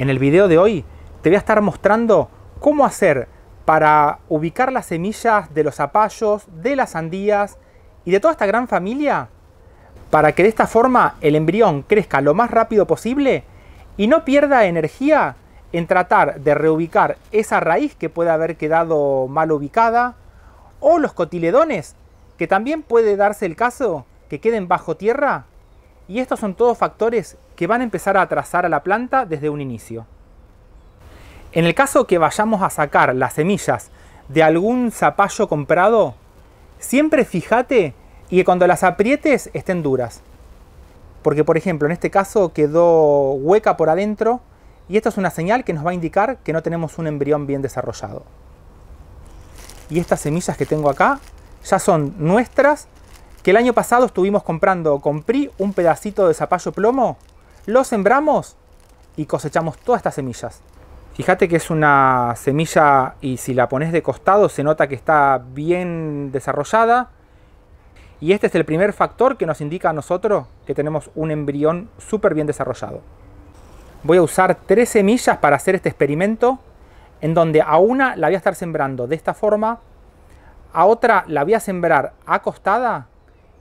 En el video de hoy te voy a estar mostrando cómo hacer para ubicar las semillas de los zapallos, de las sandías y de toda esta gran familia para que de esta forma el embrión crezca lo más rápido posible y no pierda energía en tratar de reubicar esa raíz que puede haber quedado mal ubicada o los cotiledones que también puede darse el caso que queden bajo tierra y estos son todos factores que van a empezar a atrasar a la planta desde un inicio. En el caso que vayamos a sacar las semillas de algún zapallo comprado, siempre fíjate y que cuando las aprietes estén duras. Porque por ejemplo, en este caso quedó hueca por adentro y esta es una señal que nos va a indicar que no tenemos un embrión bien desarrollado. Y estas semillas que tengo acá ya son nuestras, que el año pasado estuvimos comprando con PRI un pedacito de zapallo plomo lo sembramos y cosechamos todas estas semillas. Fíjate que es una semilla y si la pones de costado se nota que está bien desarrollada. Y este es el primer factor que nos indica a nosotros que tenemos un embrión súper bien desarrollado. Voy a usar tres semillas para hacer este experimento en donde a una la voy a estar sembrando de esta forma, a otra la voy a sembrar acostada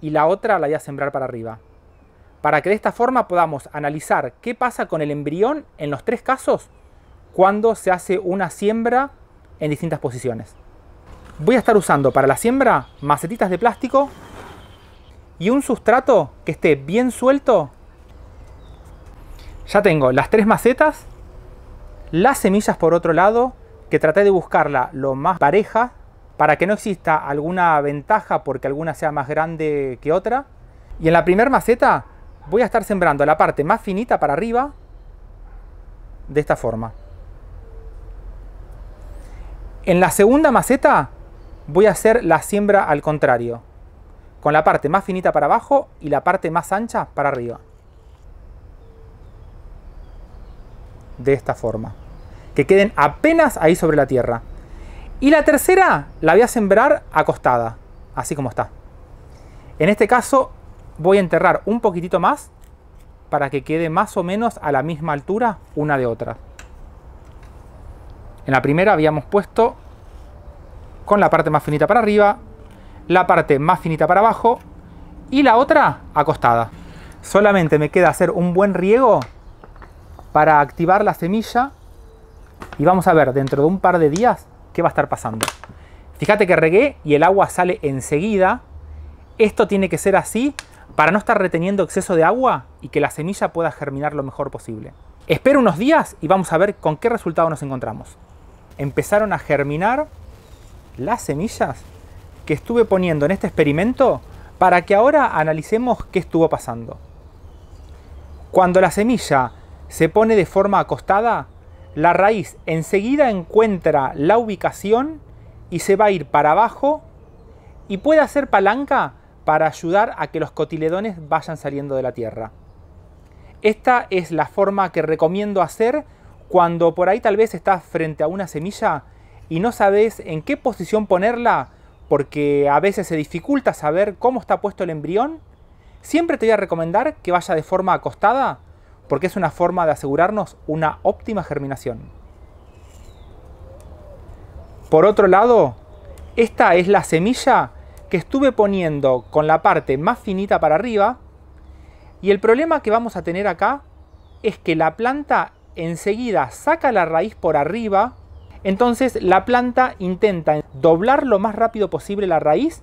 y la otra la voy a sembrar para arriba para que de esta forma podamos analizar qué pasa con el embrión en los tres casos cuando se hace una siembra en distintas posiciones. Voy a estar usando para la siembra macetitas de plástico y un sustrato que esté bien suelto. Ya tengo las tres macetas, las semillas por otro lado, que traté de buscarla lo más pareja para que no exista alguna ventaja porque alguna sea más grande que otra. Y en la primera maceta voy a estar sembrando la parte más finita para arriba de esta forma. En la segunda maceta voy a hacer la siembra al contrario, con la parte más finita para abajo y la parte más ancha para arriba. De esta forma. Que queden apenas ahí sobre la tierra. Y la tercera la voy a sembrar acostada, así como está. En este caso voy a enterrar un poquitito más para que quede más o menos a la misma altura una de otra. En la primera habíamos puesto con la parte más finita para arriba, la parte más finita para abajo y la otra acostada. Solamente me queda hacer un buen riego para activar la semilla y vamos a ver dentro de un par de días qué va a estar pasando. Fíjate que regué y el agua sale enseguida. Esto tiene que ser así para no estar reteniendo exceso de agua y que la semilla pueda germinar lo mejor posible. Espero unos días y vamos a ver con qué resultado nos encontramos. Empezaron a germinar las semillas que estuve poniendo en este experimento para que ahora analicemos qué estuvo pasando. Cuando la semilla se pone de forma acostada, la raíz enseguida encuentra la ubicación y se va a ir para abajo y puede hacer palanca para ayudar a que los cotiledones vayan saliendo de la tierra. Esta es la forma que recomiendo hacer cuando por ahí tal vez estás frente a una semilla y no sabes en qué posición ponerla porque a veces se dificulta saber cómo está puesto el embrión. Siempre te voy a recomendar que vaya de forma acostada porque es una forma de asegurarnos una óptima germinación. Por otro lado, esta es la semilla que estuve poniendo con la parte más finita para arriba. Y el problema que vamos a tener acá es que la planta enseguida saca la raíz por arriba. Entonces la planta intenta doblar lo más rápido posible la raíz,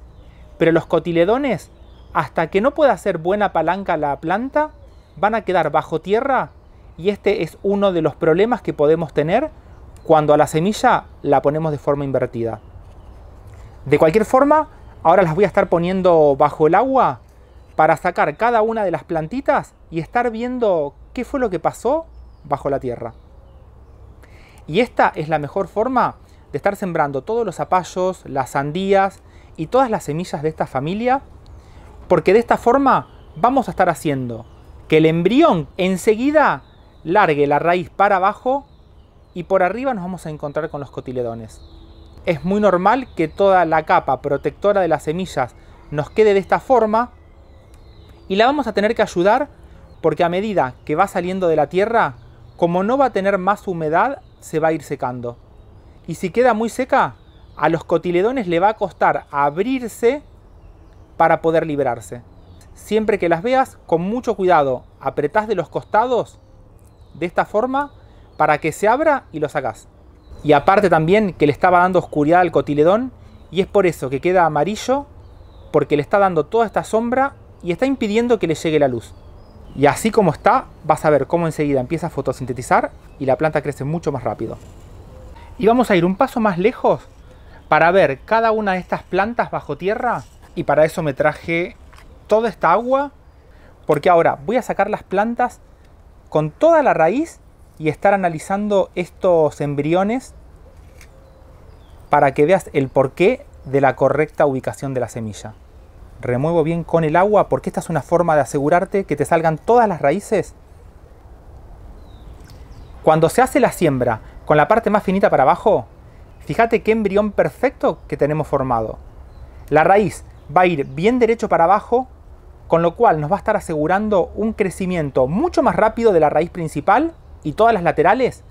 pero los cotiledones, hasta que no pueda hacer buena palanca la planta, van a quedar bajo tierra y este es uno de los problemas que podemos tener cuando a la semilla la ponemos de forma invertida. De cualquier forma, Ahora las voy a estar poniendo bajo el agua para sacar cada una de las plantitas y estar viendo qué fue lo que pasó bajo la tierra. Y esta es la mejor forma de estar sembrando todos los zapallos, las sandías y todas las semillas de esta familia, porque de esta forma vamos a estar haciendo que el embrión enseguida largue la raíz para abajo y por arriba nos vamos a encontrar con los cotiledones. Es muy normal que toda la capa protectora de las semillas nos quede de esta forma y la vamos a tener que ayudar porque a medida que va saliendo de la tierra, como no va a tener más humedad, se va a ir secando. Y si queda muy seca, a los cotiledones le va a costar abrirse para poder liberarse. Siempre que las veas, con mucho cuidado, apretás de los costados de esta forma para que se abra y lo sacás y aparte también que le estaba dando oscuridad al cotiledón y es por eso que queda amarillo porque le está dando toda esta sombra y está impidiendo que le llegue la luz. Y así como está, vas a ver cómo enseguida empieza a fotosintetizar y la planta crece mucho más rápido. Y vamos a ir un paso más lejos para ver cada una de estas plantas bajo tierra y para eso me traje toda esta agua porque ahora voy a sacar las plantas con toda la raíz y estar analizando estos embriones para que veas el porqué de la correcta ubicación de la semilla. Remuevo bien con el agua porque esta es una forma de asegurarte que te salgan todas las raíces. Cuando se hace la siembra con la parte más finita para abajo, fíjate qué embrión perfecto que tenemos formado. La raíz va a ir bien derecho para abajo, con lo cual nos va a estar asegurando un crecimiento mucho más rápido de la raíz principal y todas las laterales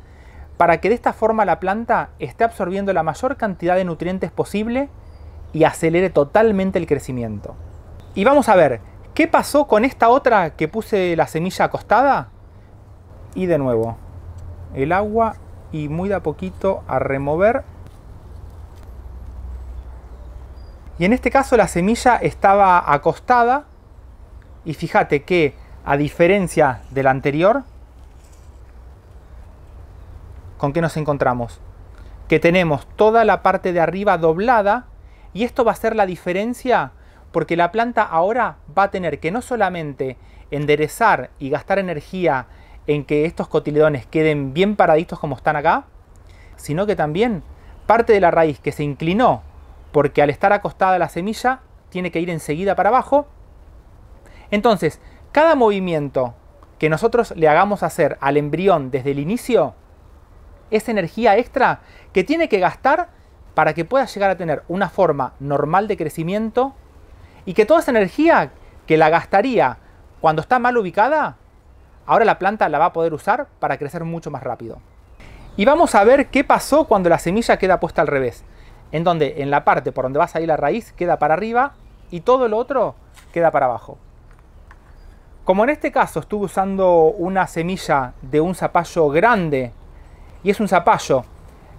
para que de esta forma la planta esté absorbiendo la mayor cantidad de nutrientes posible y acelere totalmente el crecimiento. Y vamos a ver, ¿qué pasó con esta otra que puse la semilla acostada? Y de nuevo, el agua y muy de a poquito a remover. Y en este caso la semilla estaba acostada y fíjate que a diferencia de la anterior, ¿con qué nos encontramos? Que tenemos toda la parte de arriba doblada y esto va a ser la diferencia porque la planta ahora va a tener que no solamente enderezar y gastar energía en que estos cotiledones queden bien paraditos como están acá, sino que también parte de la raíz que se inclinó porque al estar acostada la semilla tiene que ir enseguida para abajo. Entonces, cada movimiento que nosotros le hagamos hacer al embrión desde el inicio esa energía extra que tiene que gastar para que pueda llegar a tener una forma normal de crecimiento y que toda esa energía que la gastaría cuando está mal ubicada, ahora la planta la va a poder usar para crecer mucho más rápido. Y vamos a ver qué pasó cuando la semilla queda puesta al revés, en donde en la parte por donde va a salir la raíz queda para arriba y todo lo otro queda para abajo. Como en este caso estuve usando una semilla de un zapallo grande y es un zapallo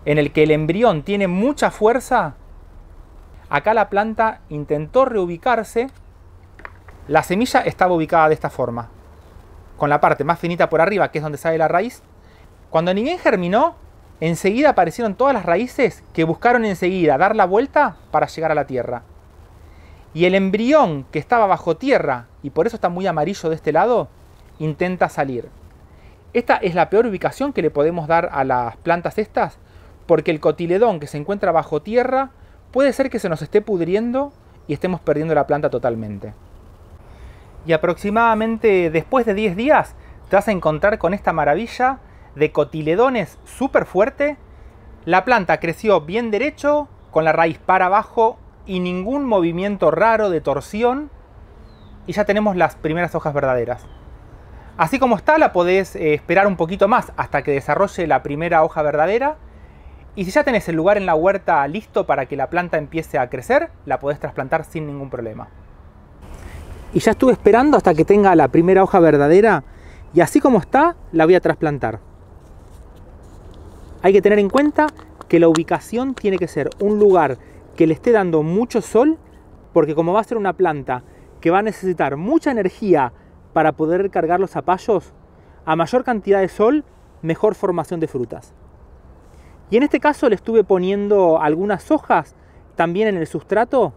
en el que el embrión tiene mucha fuerza, acá la planta intentó reubicarse, la semilla estaba ubicada de esta forma, con la parte más finita por arriba, que es donde sale la raíz. Cuando ni bien germinó, enseguida aparecieron todas las raíces que buscaron enseguida dar la vuelta para llegar a la tierra. Y el embrión que estaba bajo tierra, y por eso está muy amarillo de este lado, intenta salir. Esta es la peor ubicación que le podemos dar a las plantas estas, porque el cotiledón que se encuentra bajo tierra puede ser que se nos esté pudriendo y estemos perdiendo la planta totalmente. Y aproximadamente después de 10 días te vas a encontrar con esta maravilla de cotiledones súper fuerte. La planta creció bien derecho, con la raíz para abajo y ningún movimiento raro de torsión. Y ya tenemos las primeras hojas verdaderas. Así como está, la podés eh, esperar un poquito más hasta que desarrolle la primera hoja verdadera. Y si ya tenés el lugar en la huerta listo para que la planta empiece a crecer, la podés trasplantar sin ningún problema. Y ya estuve esperando hasta que tenga la primera hoja verdadera y así como está, la voy a trasplantar. Hay que tener en cuenta que la ubicación tiene que ser un lugar que le esté dando mucho sol, porque como va a ser una planta que va a necesitar mucha energía para poder cargar los zapallos, a mayor cantidad de sol, mejor formación de frutas. Y en este caso le estuve poniendo algunas hojas también en el sustrato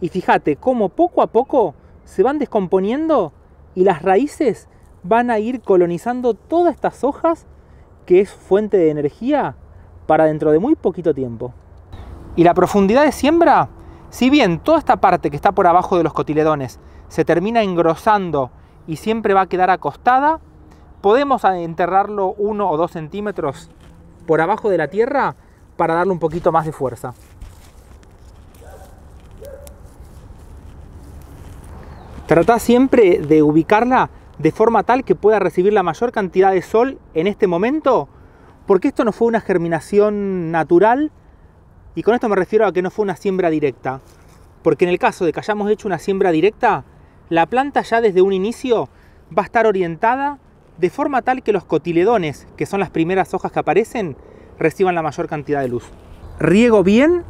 y fíjate cómo poco a poco se van descomponiendo y las raíces van a ir colonizando todas estas hojas que es fuente de energía para dentro de muy poquito tiempo. Y la profundidad de siembra, si bien toda esta parte que está por abajo de los cotiledones se termina engrosando y siempre va a quedar acostada. Podemos enterrarlo uno o dos centímetros por abajo de la tierra para darle un poquito más de fuerza. Trata siempre de ubicarla de forma tal que pueda recibir la mayor cantidad de sol en este momento, porque esto no fue una germinación natural, y con esto me refiero a que no fue una siembra directa, porque en el caso de que hayamos hecho una siembra directa, la planta ya desde un inicio va a estar orientada de forma tal que los cotiledones, que son las primeras hojas que aparecen, reciban la mayor cantidad de luz. Riego bien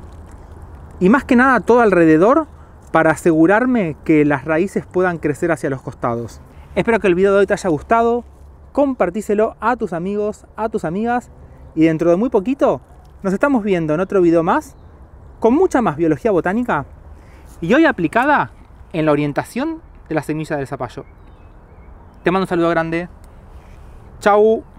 y más que nada todo alrededor para asegurarme que las raíces puedan crecer hacia los costados. Espero que el video de hoy te haya gustado, compartíselo a tus amigos, a tus amigas y dentro de muy poquito nos estamos viendo en otro video más con mucha más biología botánica y hoy aplicada en la orientación de la semilla del zapallo. Te mando un saludo grande. Chau.